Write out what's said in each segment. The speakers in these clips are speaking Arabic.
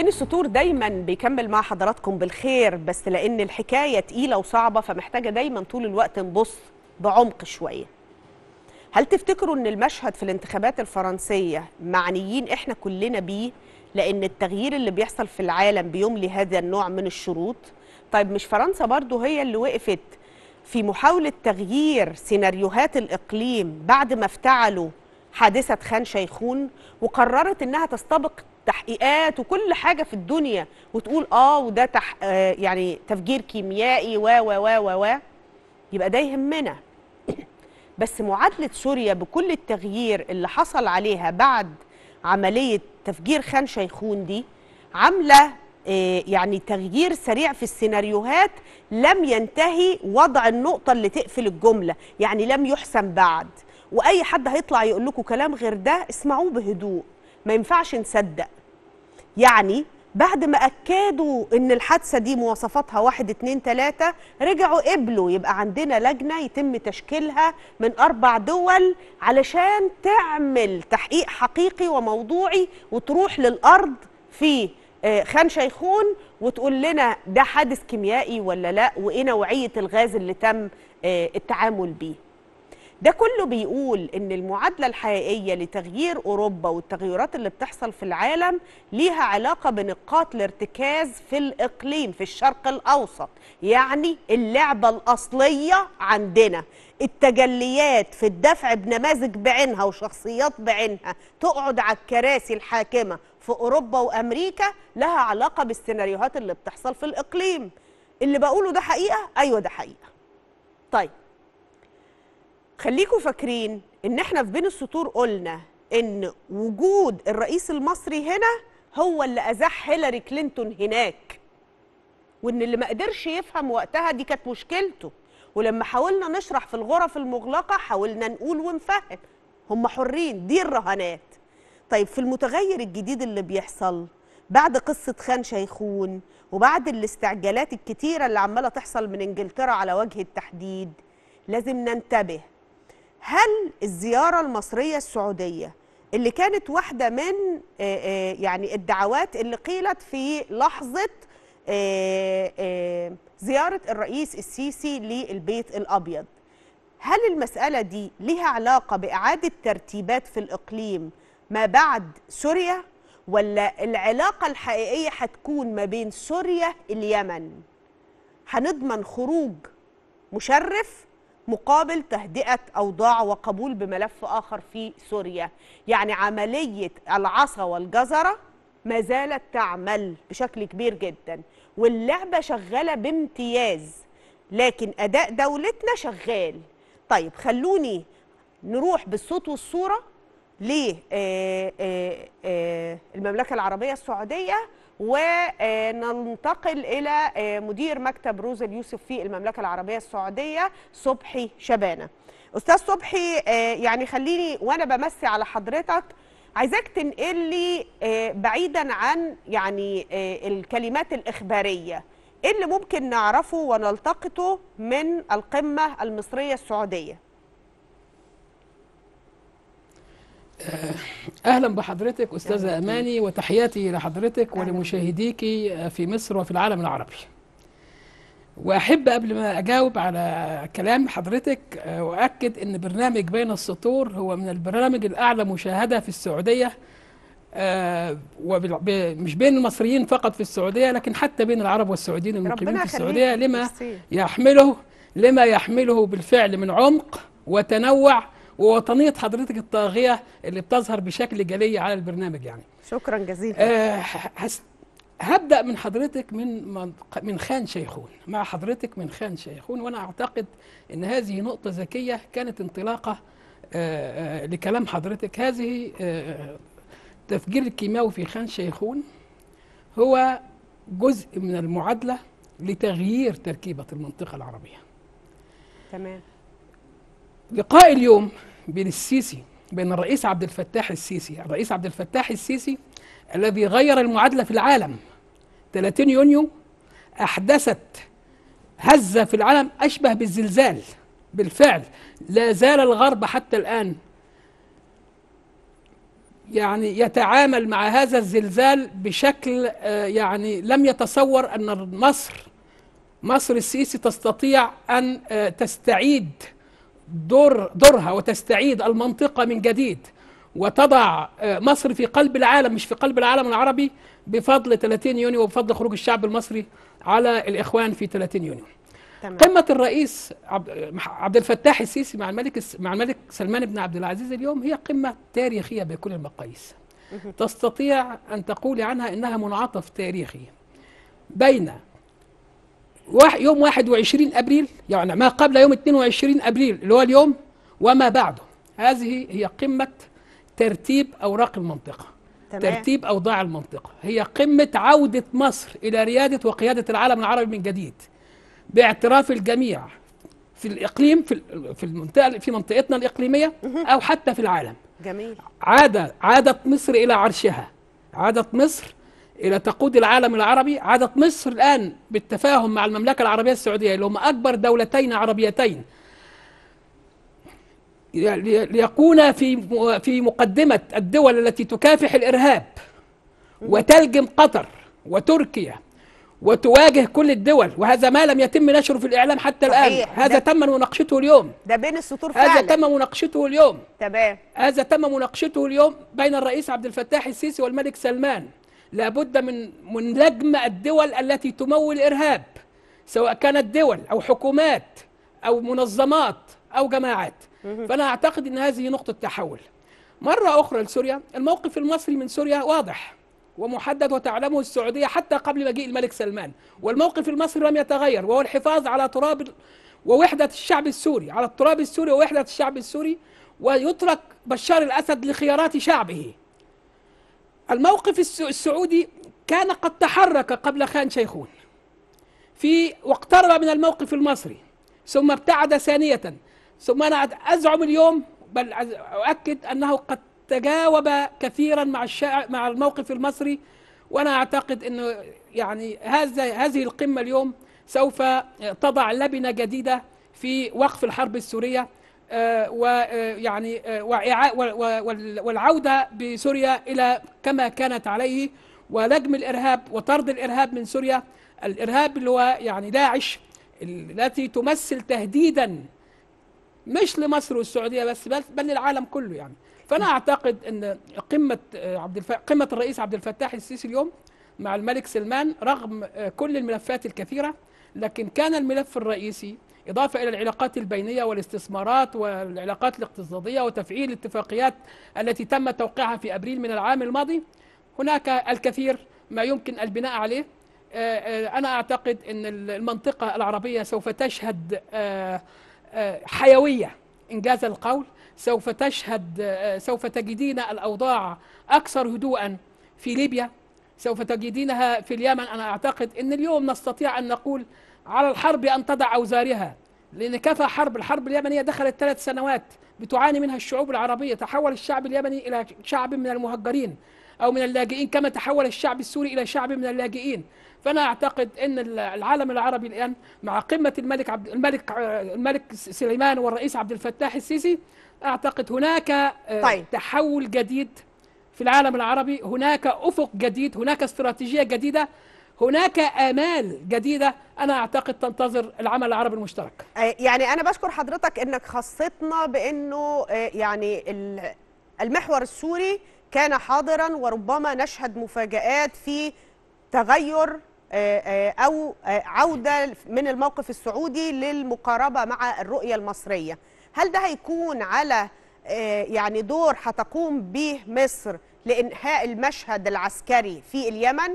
بين السطور دايما بيكمل مع حضراتكم بالخير بس لان الحكايه تقيله وصعبه فمحتاجه دايما طول الوقت نبص بعمق شويه هل تفتكروا ان المشهد في الانتخابات الفرنسيه معنيين احنا كلنا بيه لان التغيير اللي بيحصل في العالم بيملي هذا النوع من الشروط طيب مش فرنسا برضو هي اللي وقفت في محاولة تغيير سيناريوهات الإقليم بعد ما افتعلوا حادثة خان شيخون وقررت أنها تستبق تحقيقات وكل حاجه في الدنيا وتقول اه وده تح آه، يعني تفجير كيميائي و و و و يبقى ده يهمنا بس معادله سوريا بكل التغيير اللي حصل عليها بعد عمليه تفجير خان شيخون دي عامله آه، يعني تغيير سريع في السيناريوهات لم ينتهي وضع النقطة اللي تقفل الجملة يعني لم يحسن بعد وأي حد هيطلع يقول لكم كلام غير ده اسمعوه بهدوء ما ينفعش نصدق يعني بعد ما أكدوا إن الحادثة دي مواصفاتها واحد اتنين تلاتة رجعوا قبلوا يبقى عندنا لجنة يتم تشكيلها من أربع دول علشان تعمل تحقيق حقيقي وموضوعي وتروح للأرض في آه، خان شيخون وتقول لنا ده حادث كيميائي ولا لا وإيه نوعية الغاز اللي تم آه، التعامل بيه ده كله بيقول ان المعادله الحقيقيه لتغيير اوروبا والتغيرات اللي بتحصل في العالم ليها علاقه بنقاط الارتكاز في الاقليم في الشرق الاوسط يعني اللعبه الاصليه عندنا التجليات في الدفع بنماذج بعينها وشخصيات بعينها تقعد على الكراسي الحاكمه في اوروبا وامريكا لها علاقه بالسيناريوهات اللي بتحصل في الاقليم اللي بقوله ده حقيقه ايوه ده حقيقه طيب خليكم فاكرين ان احنا في بين السطور قلنا ان وجود الرئيس المصري هنا هو اللي ازاح هيلاري كلينتون هناك وان اللي ما قدرش يفهم وقتها دي كانت مشكلته ولما حاولنا نشرح في الغرف المغلقه حاولنا نقول ونفهم هم حرين دي الرهانات طيب في المتغير الجديد اللي بيحصل بعد قصه خان شيخون وبعد الاستعجالات الكتيره اللي عماله تحصل من انجلترا على وجه التحديد لازم ننتبه هل الزيارة المصرية السعودية اللي كانت واحدة من آه، آه، يعني الدعوات اللي قيلت في لحظة آه، زيارة الرئيس السيسي للبيت الأبيض هل المسألة دي لها علاقة بإعادة ترتيبات في الإقليم ما بعد سوريا ولا العلاقة الحقيقية هتكون ما بين سوريا اليمن هنضمن خروج مشرف مقابل تهدئة أوضاع وقبول بملف آخر في سوريا يعني عملية العصا والجزرة ما زالت تعمل بشكل كبير جدا واللعبة شغالة بامتياز لكن أداء دولتنا شغال طيب خلوني نروح بالصوت والصورة للمملكة آه، آه، آه، العربية السعودية وننتقل إلى آه، مدير مكتب روز اليوسف في المملكة العربية السعودية صبحي شبانة أستاذ صبحي آه، يعني خليني وأنا بمسي على حضرتك عايزاك تنقل لي آه، بعيدا عن يعني الكلمات الإخبارية إيه اللي ممكن نعرفه ونلتقطه من القمة المصرية السعودية آه، اهلا بحضرتك استاذه اماني وتحياتي لحضرتك ولمشاهديك آه، في مصر وفي العالم العربي واحب قبل ما اجاوب على كلام حضرتك واكد آه، ان برنامج بين السطور هو من البرامج الاعلى مشاهده في السعوديه مش بين المصريين فقط في السعوديه لكن حتى بين العرب والسعوديين المقيمين في السعوديه لما يحمله لما يحمله بالفعل من عمق وتنوع ووطنيه حضرتك الطاغيه اللي بتظهر بشكل جلي على البرنامج يعني شكرا جزيلا آه هس هبدا من حضرتك من من خان شيخون مع حضرتك من خان شيخون وانا اعتقد ان هذه نقطه ذكيه كانت انطلاقه آه،, آه لكلام حضرتك هذه آه تفجير الكيماوي في خان شيخون هو جزء من المعادله لتغيير تركيبه المنطقه العربيه تمام لقاء اليوم بين السيسي بين الرئيس عبد الفتاح السيسي الرئيس عبد الفتاح السيسي الذي غير المعادلة في العالم 30 يونيو أحدثت هزة في العالم أشبه بالزلزال بالفعل لا زال الغرب حتى الآن يعني يتعامل مع هذا الزلزال بشكل آه، يعني لم يتصور أن مصر مصر السيسي تستطيع أن آه، تستعيد دور دورها وتستعيد المنطقة من جديد وتضع آه، مصر في قلب العالم مش في قلب العالم العربي بفضل 30 يونيو وبفضل خروج الشعب المصري على الإخوان في 30 يونيو تمام. قمة الرئيس عبد الفتاح السيسي مع الملك مع الملك سلمان بن عبد العزيز اليوم هي قمة تاريخية بكل المقاييس. تستطيع أن تقول عنها أنها منعطف تاريخي بين يوم 21 أبريل يعني ما قبل يوم 22 أبريل اللي هو اليوم وما بعده هذه هي قمة ترتيب أوراق المنطقة تمام. ترتيب أوضاع المنطقة هي قمة عودة مصر إلى ريادة وقيادة العالم العربي من جديد باعتراف الجميع في الإقليم في في المنطقة في منطقتنا الإقليمية أو حتى في العالم جميل عاد عادت مصر إلى عرشها عادت مصر الى تقود العالم العربي عادت مصر الان بالتفاهم مع المملكه العربيه السعوديه اللي هم اكبر دولتين عربيتين ليكون في في مقدمه الدول التي تكافح الارهاب وتلجم قطر وتركيا وتواجه كل الدول وهذا ما لم يتم نشره في الإعلام حتى الآن هذا تم مناقشته اليوم ده بين السطور فعلا هذا تم مناقشته اليوم تمام هذا تم مناقشته اليوم بين الرئيس عبد الفتاح السيسي والملك سلمان لابد من من لجم الدول التي تمول الارهاب سواء كانت دول او حكومات او منظمات او جماعات فانا اعتقد ان هذه نقطه تحول مره اخرى لسوريا الموقف المصري من سوريا واضح ومحدد وتعلمه السعوديه حتى قبل مجيء الملك سلمان والموقف المصري لم يتغير وهو الحفاظ على تراب ووحده الشعب السوري على التراب السوري ووحده الشعب السوري ويترك بشار الاسد لخيارات شعبه الموقف السعودي كان قد تحرك قبل خان شيخون في واقترب من الموقف المصري ثم ابتعد ثانية ثم أنا أزعم اليوم بل أؤكد أنه قد تجاوب كثيرا مع الشا... مع الموقف المصري وأنا أعتقد أنه يعني هذا هذه القمة اليوم سوف تضع لبنة جديدة في وقف الحرب السورية آه، ويعني آه، آه، والعودة بسوريا إلى كما كانت عليه ولجم الإرهاب وطرد الإرهاب من سوريا الإرهاب اللي هو يعني داعش التي تمثل تهديدا مش لمصر والسعودية بس بل للعالم كله يعني فأنا أعتقد أن قمة عبد الف... قمة الرئيس عبد الفتاح السيسي اليوم مع الملك سلمان رغم كل الملفات الكثيرة لكن كان الملف الرئيسي إضافة إلى العلاقات البينية والاستثمارات والعلاقات الاقتصادية وتفعيل الاتفاقيات التي تم توقيعها في أبريل من العام الماضي هناك الكثير ما يمكن البناء عليه آه، آه، أنا أعتقد أن المنطقة العربية سوف تشهد آه، حيوية إنجاز القول سوف تشهد سوف تجدين الأوضاع أكثر هدوءا في ليبيا سوف تجدينها في اليمن أنا أعتقد أن اليوم نستطيع أن نقول على الحرب أن تضع أوزارها لأن كفى حرب الحرب اليمنية دخلت ثلاث سنوات بتعاني منها الشعوب العربية تحول الشعب اليمني إلى شعب من المهجرين أو من اللاجئين كما تحول الشعب السوري إلى شعب من اللاجئين فأنا أعتقد أن العالم العربي الآن مع قمة الملك عبد الملك الملك سليمان والرئيس عبد الفتاح السيسي أعتقد هناك آه، طيب. تحول جديد في العالم العربي هناك أفق جديد هناك استراتيجية جديدة هناك آمال جديدة أنا أعتقد تنتظر العمل العربي المشترك يعني أنا بشكر حضرتك أنك خصتنا بأنه آه، يعني المحور السوري كان حاضرا وربما نشهد مفاجآت في تغير آه، آه، أو عودة من الموقف السعودي للمقاربة مع الرؤية المصرية هل ده هيكون على يعني دور هتقوم به مصر لإنهاء المشهد العسكري في اليمن؟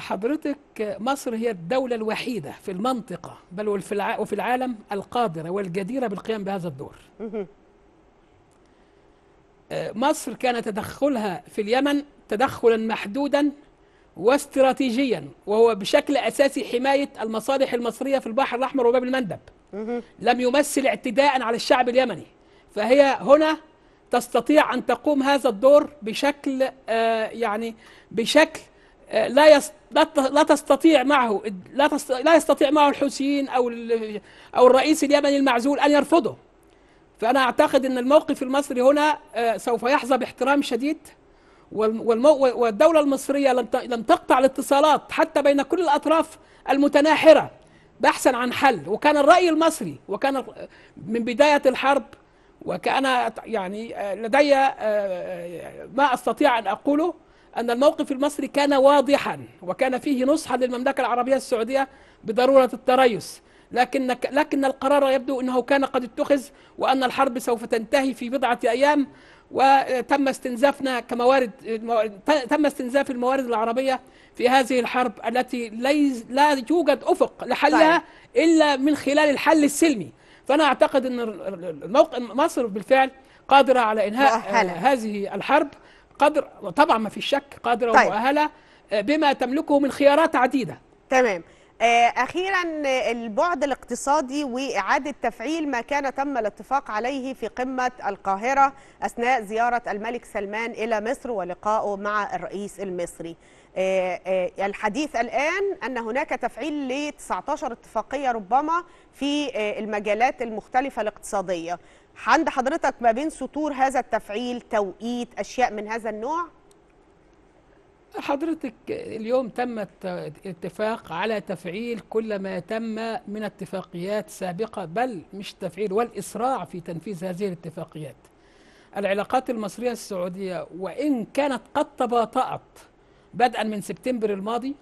حضرتك مصر هي الدولة الوحيدة في المنطقة بل وفي العالم القادرة والجديرة بالقيام بهذا الدور آه، مصر كان تدخلها في اليمن تدخلا محدودا واستراتيجيا وهو بشكل أساسي حماية المصالح المصرية في البحر الأحمر وباب المندب لم يمثل اعتداء على الشعب اليمني فهي هنا تستطيع أن تقوم هذا الدور بشكل آه، يعني بشكل لا يس... لا تستطيع معه لا, تست... لا يستطيع معه الحوثيين او ال... او الرئيس اليمني المعزول ان يرفضه فانا اعتقد ان الموقف المصري هنا آه، سوف يحظى باحترام شديد والدوله المصريه لم ت... لم تقطع الاتصالات حتى بين كل الاطراف المتناحره بحثا عن حل وكان الراي المصري وكان من بدايه الحرب وكان يعني آه، لدي آه، ما استطيع ان اقوله أن الموقف المصري كان واضحا وكان فيه نصحا للمملكة العربية السعودية بضرورة التريث لكن لكن القرار يبدو أنه كان قد اتخذ وأن الحرب سوف تنتهي في بضعة أيام وتم استنزافنا كموارد تم استنزاف الموارد العربية في هذه الحرب التي ليز لا يوجد أفق لحلها طيب. إلا من خلال الحل السلمي فأنا أعتقد أن مصر بالفعل قادرة على إنهاء مؤهلة. هذه الحرب قدر طبعا ما فيش شك قادره طيب. ومؤهله آه، بما تملكه من خيارات عديده تمام آه، أخيرا البعد الاقتصادي وإعادة تفعيل ما كان تم الاتفاق عليه في قمة القاهرة أثناء زيارة الملك سلمان إلى مصر ولقائه مع الرئيس المصري آه، الحديث الآن أن هناك تفعيل ل 19 اتفاقية ربما في المجالات المختلفة الاقتصادية عند حضرتك ما بين سطور هذا التفعيل توقيت اشياء من هذا النوع حضرتك اليوم تم اتفاق على تفعيل كل ما تم من اتفاقيات سابقه بل مش تفعيل والاسراع في تنفيذ هذه الاتفاقيات العلاقات المصريه السعوديه وان كانت قد تباطات بدءا من سبتمبر الماضي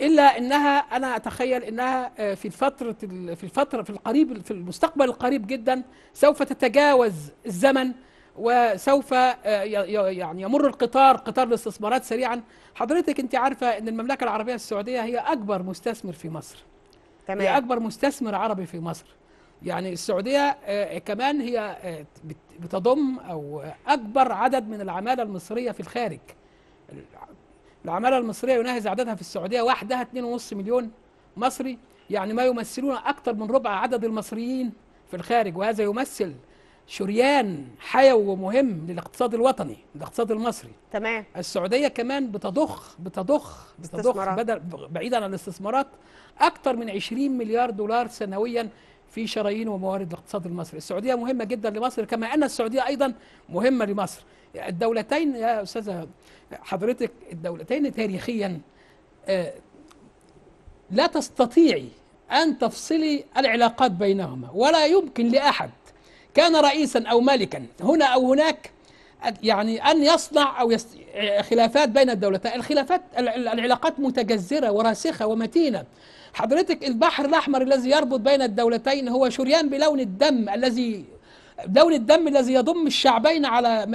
الا انها انا اتخيل انها آه، في الفتره في الفتره في القريب في المستقبل القريب جدا سوف تتجاوز الزمن وسوف آه، يعني يمر القطار قطار الاستثمارات سريعا حضرتك انت عارفه ان المملكه العربيه السعوديه هي اكبر مستثمر في مصر تمام. هي اكبر مستثمر عربي في مصر يعني السعوديه آه، كمان هي بتضم او اكبر عدد من العماله المصريه في الخارج العمالة المصرية يناهز عددها في السعودية وحدها 2.5 مليون مصري يعني ما يمثلون أكثر من ربع عدد المصريين في الخارج وهذا يمثل شريان حيوي ومهم للاقتصاد الوطني للاقتصاد المصري تمام السعوديه كمان بتضخ بتضخ بتضخ بدل بعيدا عن الاستثمارات اكثر من 20 مليار دولار سنويا في شرايين وموارد الاقتصاد المصري السعودية مهمة جدا لمصر كما أن السعودية أيضا مهمة لمصر الدولتين يا أستاذة حضرتك الدولتين تاريخيا آه، لا تستطيعي أن تفصلي العلاقات بينهما ولا يمكن لأحد كان رئيسا أو ملكا هنا أو هناك يعني أن يصنع أو يص... خلافات بين الدولتين الخلافات العلاقات متجذرة وراسخة ومتينة حضرتك البحر الأحمر الذي يربط بين الدولتين هو شريان بلون الدم الذي لون الدم الذي يضم الشعبين على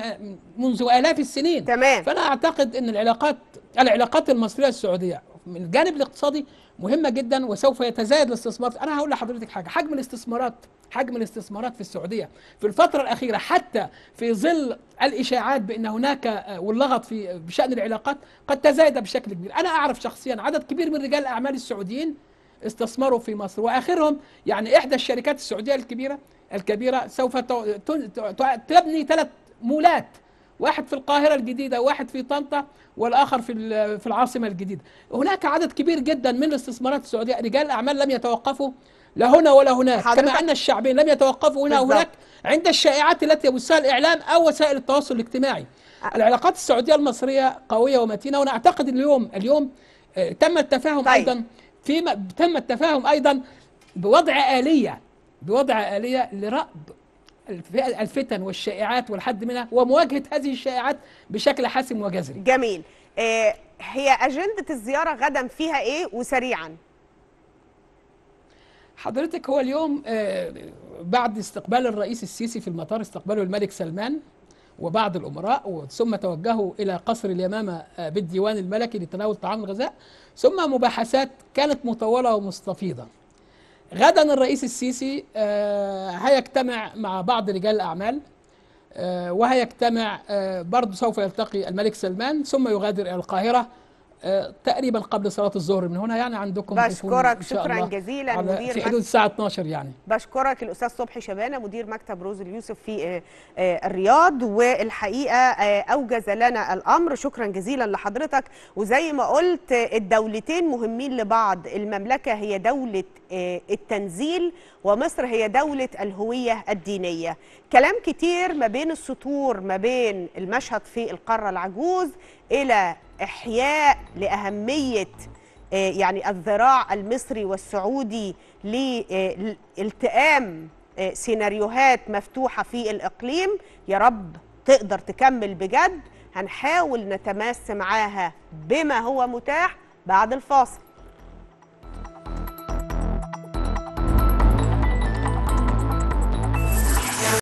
منذ آلاف السنين تمام فأنا أعتقد أن العلاقات العلاقات المصرية السعودية من الجانب الاقتصادي مهمه جدا وسوف يتزايد الاستثمار انا هقول لحضرتك حاجه حجم الاستثمارات حجم الاستثمارات في السعوديه في الفتره الاخيره حتى في ظل الاشاعات بان هناك آه، واللغط في آه، بشان العلاقات قد تزايد بشكل كبير انا اعرف شخصيا عدد كبير من رجال الاعمال السعوديين استثمروا في مصر واخرهم يعني احدى الشركات السعوديه الكبيره الكبيره سوف تبني ثلاث مولات واحد في القاهرة الجديدة واحد في طنطا والآخر في في العاصمة الجديدة هناك عدد كبير جدا من الاستثمارات السعودية رجال الأعمال لم يتوقفوا لا هنا ولا هناك كما أن الشعبين لم يتوقفوا هنا وهناك عند الشائعات التي يبثها الإعلام أو وسائل التواصل الاجتماعي العلاقات السعودية المصرية قوية ومتينة وأنا أعتقد اليوم اليوم آه، تم التفاهم طيب. أيضا في تم التفاهم أيضا بوضع آلية بوضع آلية لرأب الفتن والشائعات والحد منها ومواجهة هذه الشائعات بشكل حاسم وجذري جميل آه، هي أجندة الزيارة غدا فيها إيه وسريعا حضرتك هو اليوم آه، بعد استقبال الرئيس السيسي في المطار استقباله الملك سلمان وبعض الأمراء ثم توجهوا إلى قصر اليمامة آه، بالديوان الملكي لتناول طعام الغذاء ثم مباحثات كانت مطولة ومستفيضة غدا الرئيس السيسي آه، هيجتمع مع بعض رجال الأعمال آه، وهيجتمع آه، برضه سوف يلتقي الملك سلمان ثم يغادر إلى القاهرة آه، تقريبا قبل صلاه الظهر من هنا يعني عندكم بشكرك شكرا جزيلا على مدير في حدود الساعه 12 يعني بشكرك الاستاذ صبحي شبانه مدير مكتب روز اليوسف في آه، آه، الرياض والحقيقه اوجز لنا الامر شكرا جزيلا لحضرتك وزي ما قلت الدولتين مهمين لبعض المملكه هي دوله التنزيل ومصر هي دولة الهوية الدينية كلام كتير ما بين السطور ما بين المشهد في القارة العجوز إلى إحياء لأهمية آه، يعني الذراع المصري والسعودي لالتئام آه، سيناريوهات مفتوحة في الإقليم يا رب تقدر تكمل بجد هنحاول نتماس معاها بما هو متاح بعد الفاصل